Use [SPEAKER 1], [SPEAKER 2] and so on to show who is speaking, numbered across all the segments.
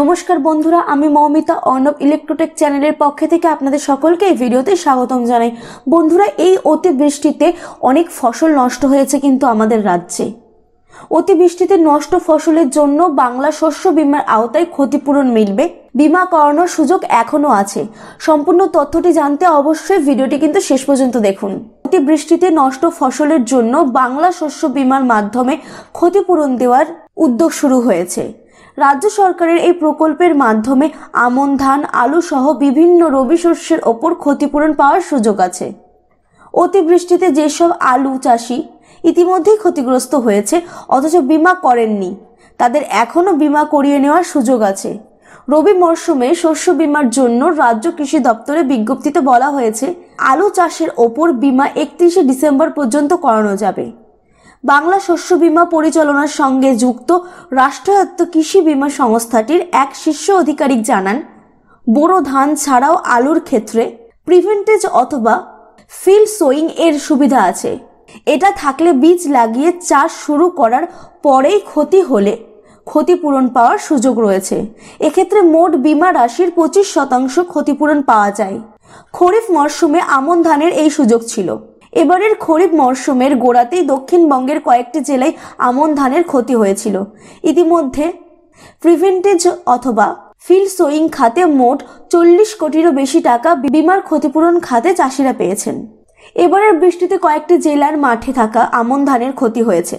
[SPEAKER 1] নমস্কার বন্ধুরা আমি মৌমিতা অর্ণব ইলেকট্রোটেক চ্যানেলের পক্ষে থেকে আপনাদের সকলকে এই ভিডিওতে স্বাগতম জানাই বন্ধুরা এই অতিবৃষ্টিতে অনেক ফসল নষ্ট হয়েছে কিন্তু আমাদের রাজ্যে অতিবৃষ্টিতে নষ্ট ফসলের জন্য বাংলা শস্য বিমার আওতায় ক্ষতিপূরণ মিলবে বিমা করানোর সুযোগ এখনও আছে সম্পূর্ণ তথ্যটি জানতে অবশ্যই ভিডিওটি কিন্তু শেষ পর্যন্ত দেখুন অতিবৃষ্টিতে নষ্ট ফসলের জন্য বাংলা শস্য বিমার মাধ্যমে ক্ষতিপূরণ দেওয়ার উদ্যোগ শুরু হয়েছে রাজ্য সরকারের এই প্রকল্পের মাধ্যমে আমন ধান আলু সহ বিভিন্ন রবি শস্যের ওপর ক্ষতিপূরণ পাওয়ার সুযোগ আছে অতিবৃষ্টিতে যেসব আলু চাষি ইতিমধ্যেই ক্ষতিগ্রস্ত হয়েছে অথচ বিমা করেননি তাদের এখনও বিমা করিয়ে নেওয়ার সুযোগ আছে রবি মরশুমে শস্য বিমার জন্য রাজ্য কৃষি দপ্তরে বিজ্ঞপ্তিতে বলা হয়েছে আলু চাষের ওপর বিমা একত্রিশে ডিসেম্বর পর্যন্ত করানো যাবে বাংলা শস্য বীমা পরিচালনার সঙ্গে যুক্ত রাষ্ট্রায়ত্ত কৃষি বীমা সংস্থাটির এক শীর্ষ আধিকারিক জানান বোরো ধান ছাড়াও আলুর ক্ষেত্রে প্রিভেন্টেজ অথবা ফিল্ড সোয়িং এর সুবিধা আছে এটা থাকলে বীজ লাগিয়ে চাষ শুরু করার পরেই ক্ষতি হলে ক্ষতিপূরণ পাওয়ার সুযোগ রয়েছে এক্ষেত্রে মোট বিমা রাশির পঁচিশ শতাংশ ক্ষতিপূরণ পাওয়া যায় খরিফ মরশুমে আমন ধানের এই সুযোগ ছিল এবারের খরিফ মরশুমের গোড়াতেই দক্ষিণবঙ্গের কয়েকটি জেলায় আমন ধানের ক্ষতি হয়েছিল ইতিমধ্যে প্রিভেন্টেজ অথবা ফিল্ড সোয়িং খাতে মোট চল্লিশ কোটিরও বেশি টাকা বিমার ক্ষতিপূরণ খাতে চাষিরা পেয়েছেন এবারের বৃষ্টিতে কয়েকটি জেলার মাঠে থাকা আমন ধানের ক্ষতি হয়েছে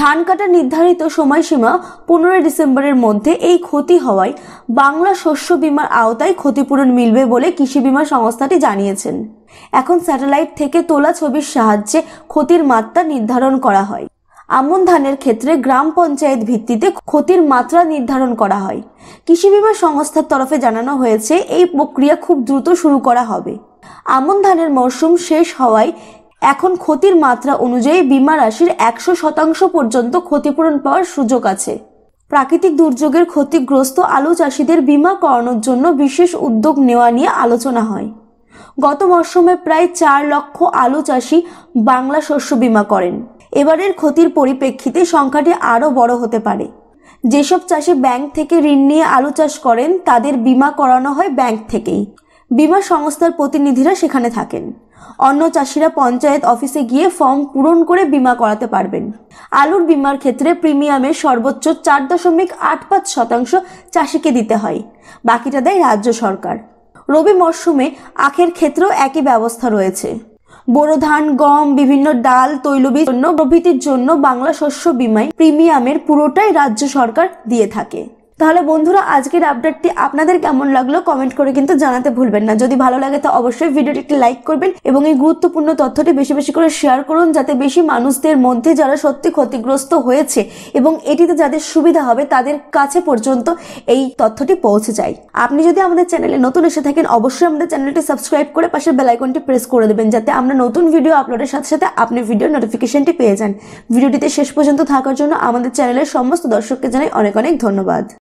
[SPEAKER 1] ধান কাটার নির্ধারিত সময়সীমা পনেরোই ডিসেম্বরের মধ্যে এই ক্ষতি হওয়ায় বাংলা শস্য বিমার আওতায় ক্ষতিপূরণ মিলবে বলে কৃষি বিমা সংস্থাটি জানিয়েছেন এখন স্যাটেলাইট থেকে তোলা ছবির সাহায্যে ক্ষতির মাত্রা নির্ধারণ করা হয় আমন ধানের ক্ষেত্রে গ্রাম পঞ্চায়েত ভিত্তিতে ক্ষতির মাত্রা নির্ধারণ করা হয় কৃষি বিমা সংস্থার তরফে জানানো হয়েছে এই প্রক্রিয়া খুব দ্রুত শুরু করা হবে আমন ধানের মরশুম শেষ হওয়ায় এখন ক্ষতির মাত্রা অনুযায়ী বিমা রাশির একশো শতাংশ পর্যন্ত ক্ষতিপূরণ পাওয়ার সুযোগ আছে প্রাকৃতিক দুর্যোগের ক্ষতিগ্রস্ত আলু চাষিদের বিমা করানোর জন্য বিশেষ উদ্যোগ নেওয়া নিয়ে আলোচনা হয় গত মরশুমে প্রায় চার লক্ষ আলু চাষি বাংলা শস্য বিমা করেন এবারের ক্ষতির পরিপ্রেক্ষিতে সংখ্যাটি আরও বড় হতে পারে যেসব চাষি ব্যাংক থেকে ঋণ নিয়ে আলু চাষ করেন তাদের বিমা করানো হয় ব্যাংক থেকেই বিমা সংস্থার প্রতিনিধিরা সেখানে থাকেন অন্য চাষিরা পঞ্চায়েত অফিসে গিয়ে ফর্ম পূরণ করে বিমা করাতে পারবেন আলুর বিমার ক্ষেত্রে প্রিমিয়ামের সর্বোচ্চ চার দশমিক আট পাঁচ শতাংশ চাষিকে দিতে হয় বাকিটা দেয় রাজ্য সরকার রবি মরশুমে আখের ক্ষেত্রেও একই ব্যবস্থা রয়েছে বোরো ধান গম বিভিন্ন ডাল তৈলবীজ জন্য প্রভৃতির জন্য বাংলা শস্য বিমায় প্রিমিয়ামের পুরোটাই রাজ্য সরকার দিয়ে থাকে তাহলে বন্ধুরা আজকের আপডেটটি আপনাদের কেমন লাগলো কমেন্ট করে কিন্তু জানাতে ভুলবেন না যদি ভালো লাগে তো অবশ্যই ভিডিওটি একটি লাইক করবেন এবং এই গুরুত্বপূর্ণ তথ্যটি বেশি বেশি করে শেয়ার করুন যাতে বেশি মানুষদের মধ্যে যারা সত্যি ক্ষতিগ্রস্ত হয়েছে এবং এটিতে যাদের সুবিধা হবে তাদের কাছে পর্যন্ত এই তথ্যটি পৌঁছে যায় আপনি যদি আমাদের চ্যানেলে নতুন এসে থাকেন অবশ্যই আমাদের চ্যানেলটি সাবস্ক্রাইব করে পাশের বেলাইকনটি প্রেস করে দেবেন যাতে আমরা নতুন ভিডিও আপলোডের সাথে সাথে আপনি ভিডিও নোটিফিকেশনটি পেয়ে যান ভিডিওটিতে শেষ পর্যন্ত থাকার জন্য আমাদের চ্যানেলের সমস্ত দর্শককে জানাই অনেক অনেক ধন্যবাদ